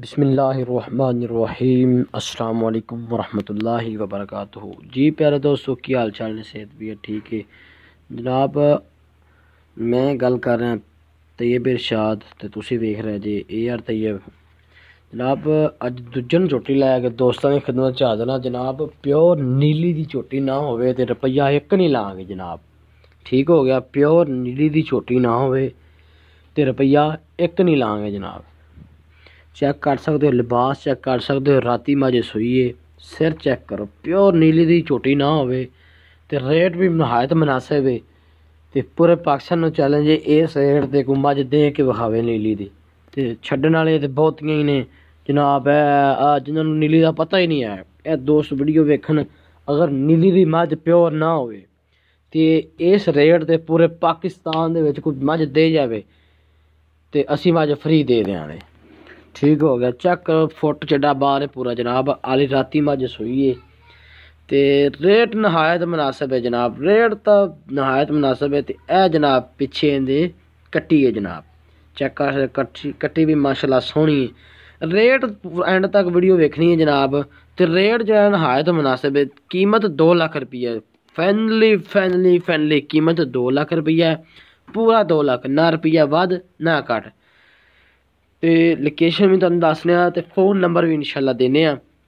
बसमिलीम अल्लाम वरहमल वबरक जी प्यारे दोस्तों की हाल चाल ने सेहत भी है ठीक है जनाब मैं गल कर रहा तयब इरशाद तो तुम देख रहे जी ए आर तयब जनाब अज दुजन चोटी लाया के दोस्तों की खिदमत चाह देना जनाब प्योर नीली की चोटी ना हो रुपया एक नहीं लाँगे जनाब ठीक हो गया प्योर नीली की चोटी ना हो रुपया एक नहीं लाँगे जनाब ਚੈੱਕ ਕਰ ਸਕਦੇ ਹੋ ਲਿਬਾਸ ਚੈੱਕ ਕਰ ਸਕਦੇ ਹੋ ਰਾਤੀ ਮਾਜੇ ਸੋਈਏ ਸਿਰ ਚੈੱਕ ਕਰੋ ਪਿਓਰ ਨੀਲੀ ਦੀ ਚੋਟੀ ਨਾ ਹੋਵੇ ਤੇ ਰੇਟ ਵੀ ਨਹਾਇਤ ਮناسب ਹੈ ਤੇ ਪੂਰੇ ਪਾਕਿਸਤਾਨ ਨੂੰ ਚੈਲੰਜ ਹੈ ਇਸ ਰੇਟ ਤੇ ਕੋ ਮੱਝ ਦੇ ਕੇ ਵਿਖਾਵੇ ਨੀਲੀ ਦੀ ਤੇ ਛੱਡਣ ਵਾਲੇ ਤੇ ਬਹੁਤੀਆਂ ਹੀ ਨੇ ਜਨਾਬ ਆ ਜਿਨ੍ਹਾਂ ਨੂੰ ਨੀਲੀ ਦਾ ਪਤਾ ਹੀ ਨਹੀਂ ਹੈ ਇਹ ਦੋਸਤ ਵੀਡੀਓ ਵੇਖਣ ਅਗਰ ਨੀਲੀ ਦੀ ਮੱਝ ਪਿਓਰ ਨਾ ਹੋਵੇ ਤੇ ਇਸ ਰੇਟ ਤੇ ਪੂਰੇ ਪਾਕਿਸਤਾਨ ਦੇ ਵਿੱਚ ਕੋਈ ਮੱਝ ਦੇ ਜਾਵੇ ਤੇ ਅਸੀਂ ਮੱਝ ਫ੍ਰੀ ਦੇ ਦੇਾਂਗੇ ठीक हो गया चेक करो फुट चेडा बाहर ऐ पूरा जनाब आली रातीं मज्झ सूई ऐ रेट नहायत मुनासिब है जनाब रेट तो नहायत मुनासिब है तो यह जनाब पिछे इं'दे कट्टी है जनाब चेक आखदे कट्टी कट्टी बी माशाल्लाह सोह्नी ऐ रेट एंड तक वीडियो वेखनी है जनाब तो रेट जो है नहायत मनासब है कीमत दो लख रुपये ऐ फाइनली फाइनली कीमत दो लख रपेआ पूरा दो लख ना रुपया बद्ध ना घट्ट तो लोकेशन भी तुम दसने आं फोन नंबर भी इनशाला देने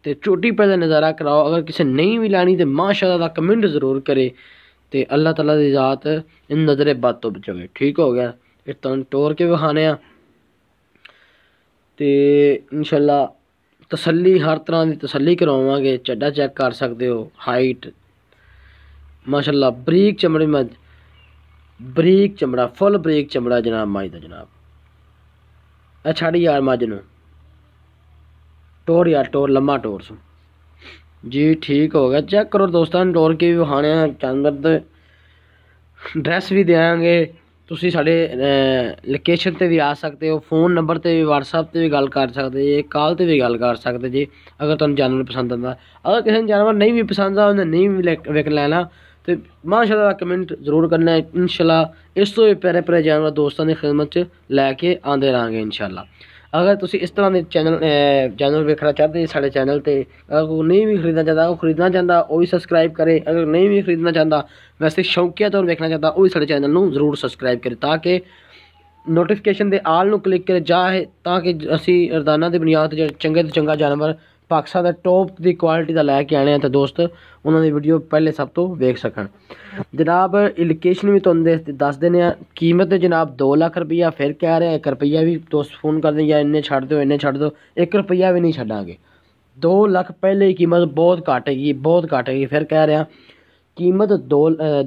तो चोटी पर दा नज़ारा कराओ अगर किसी नहीं भी लैनी तो माशाल्लाह दा कमेंट जरूर करे तो अल्लाह ताला दी इन नज़र बद तो बचावे ठीक हो गया फिर तुहानू टोर के विखाने आं ते इंशाल्लाह हर तरह की तसली करावांगे चड्डा चेक कर सकते हो हाइट माशाल्लाह बरीक चमड़े मज बरीक चमड़ा फुल बरीक चमड़ा जनाब माई दा जनाब ਛੱਡ ਯਾਰ ਮੱਝ ਨੂੰ ਟੋਰ ਯਾਰ ਟੋਰ ਲੰਮਾ ਟੋਰ ਸੁ ਜੀ ਠੀਕ ਹੋ ਗਿਆ ਚੈੱਕ ਕਰੋ ਦੋਸਤਾਂ ਟੋਰ ਕੇ ਵੀ ਵਹਾਣੇ ਚੰਦਰ ਦੇ ਡਰੈਸ ਵੀ ਦੇਵਾਂਗੇ ਤੁਸੀਂ ਸਾਡੇ ਲੋਕੇਸ਼ਨ ਤੇ ਵੀ ਆ ਸਕਦੇ ਹੋ ਫੋਨ ਨੰਬਰ ਤੇ ਵੀ WhatsApp ਤੇ ਵੀ ਗੱਲ ਕਰ ਸਕਦੇ ਜੀ ਕਾਲ ਤੇ ਵੀ ਗੱਲ ਕਰ ਸਕਦੇ ਜੀ ਅਗਰ ਤੁਹਾਨੂੰ ਜਾਨਵਰ ਪਸੰਦ ਆਉਂਦਾ ਅਗਰ ਕਿਸੇ ਨੂੰ ਜਾਨਵਰ ਨਹੀਂ ਵੀ ਪਸੰਦ ਆਉਂਦਾ ਨਹੀਂ ਵੀ ਵੇਖ ਲੈਣਾ ਤੇ ਮਾਸ਼ਾਅੱਲਾ ਦਾ ਕਮੈਂਟ ਜ਼ਰੂਰ ਕਰਨਾ ਹੈ ਇਨਸ਼ਾਅੱਲਾ ਇਸ ਤੋਂ ਵੀ ਪਿਆਰੇ ਪਿਆਰੇ ਜਾਨਵਰ ਦੋਸਤਾਂ ਦੀ ਖidmat 'ਚ ਲੈ ਕੇ ਆਂਦੇ ਰਾਂਗੇ ਇਨਸ਼ਾਅੱਲਾ ਅਗਰ ਤੁਸੀਂ ਇਸ ਤਰ੍ਹਾਂ ਦੇ ਚੈਨਲ ਜਾਨਵਰ ਵੇਖਣਾ ਚਾਹਦੇ ਸਾਡੇ ਚੈਨਲ ਤੇ ਅਗਰ ਉਹ ਨਹੀਂ ਵੀ ਖਰੀਦਣਾ ਚਾਹਦਾ ਉਹ ਖਰੀਦਣਾ ਚਾਹੁੰਦਾ ਉਹ ਵੀ ਸਬਸਕ੍ਰਾਈਬ ਕਰੇ ਅਗਰ ਨਹੀਂ ਵੀ ਖਰੀਦਣਾ ਚਾਹੁੰਦਾ ਵੈਸੇ ਸ਼ੌਕੀਆ ਤੌਰ ਵੇਖਣਾ ਚਾਹਦਾ ਉਹ ਵੀ ਸਾਡੇ ਚੈਨਲ ਨੂੰ ਜ਼ਰੂਰ ਸਬਸਕ੍ਰਾਈਬ ਕਰੇ ਤਾਂ ਕਿ ਨੋਟੀਫਿਕੇਸ਼ਨ ਦੇ ਆਲ ਨੂੰ ਕਲਿੱਕ ਕਰੇ ਜਾਏ ਤਾਂ ਕਿ ਅਸੀਂ ਰਦਾਨਾ ਦੀ ਬੁਨਿਆਦ ਤੇ ਚੰਗੇ ਤੋਂ ਚੰਗਾ ਜਾਨਵਰ ਪਾਕਿਸਤਾਨ ਦਾ ਟੌਪ ਦੀ ਕੁਆਲਿਟੀ ਦਾ ਲੈ ਕੇ ਆਣੇ ਆ ਤਾਂ ਦੋਸਤ ਉਹਨਾਂ ਦੀ ਵੀਡੀਓ ਪਹਿਲੇ ਸਭ ਤੋਂ ਵੇਖ ਸਕਣ ਜਨਾਬ ਲੋਕੇਸ਼ਨ ਵੀ ਤੁਹਾਨੂੰ ਦੇ ਦੱਸ ਦਿੰਦੇ ਆ ਕੀਮਤ ਜਨਾਬ 2 ਲੱਖ ਰੁਪਈਆ ਫਿਰ ਕਹਿ ਰਿਹਾ 1 ਰੁਪਈਆ ਵੀ ਦੋਸਤ ਫੋਨ ਕਰਦੇ ਜਾਂ ਇੰਨੇ ਛੱਡ ਦਿਓ ਇੰਨੇ ਛੱਡ ਦਿਓ 1 ਰੁਪਈਆ ਵੀ ਨਹੀਂ ਛੱਡਾਂਗੇ 2 ਲੱਖ ਪਹਿਲੇ ਹੀ ਕੀਮਤ ਬਹੁਤ ਘਟ ਗਈ ਬਹੁਤ ਘਟ ਗਈ ਫਿਰ ਕਹਿ ਰਿਹਾ ਕੀਮਤ 2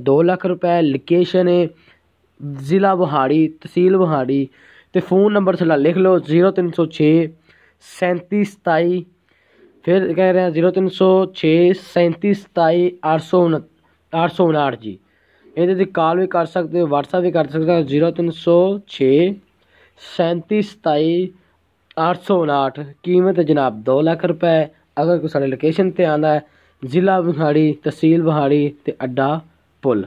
2 ਲੱਖ ਰੁਪਏ ਲੋਕੇਸ਼ਨ ਹੈ ਜ਼ਿਲ੍ਹਾ ਬਹਾੜੀ ਤਹਿਸੀਲ ਬਹਾੜੀ ਤੇ ਫੋਨ ਨੰਬਰ ਥਲਾ ਲਿਖ ਲਓ 0306 3727 फिर कह रहे हैं जीरो तीन सौ छः सैंतीस सताई आठ सौ उन आठ सौ उनाहठ जी ये यदि कॉल भी कर सकते हो व्हाट्सअप भी कर सकते हो जीरो तीन सौ छः सैंतीस सताई आठ सौ उनाहठ कीमत है जनाब दो ਲੱਖ ਰੁਪਏ ਅਗਰ ਕੋਈ ਸਾਡੇ ਲੋਕੇਸ਼ਨ ਤੇ ਆਂਦਾ ਹੈ ਜ਼ਿਲ੍ਹਾ ਬਹਾੜੀ ਤਹਿਸੀਲ ਬਹਾੜੀ ਤੇ ਅੱਡਾ ਪੁੱਲ